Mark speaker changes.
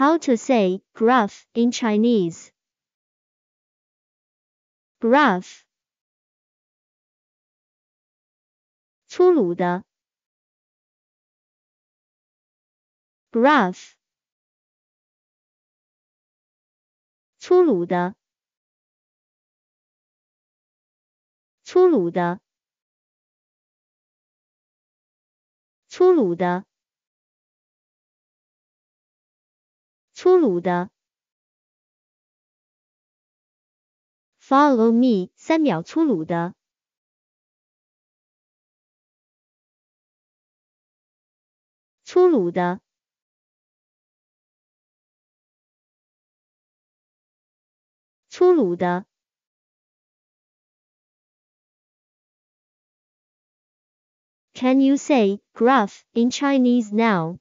Speaker 1: How to say "gruff" in Chinese.
Speaker 2: Graph. 粗鲁的 graph 粗鲁的粗鲁的粗鲁的粗鲁的。Follow me，三秒粗鲁的。粗鲁的。粗鲁的。Can you say gruff in Chinese now?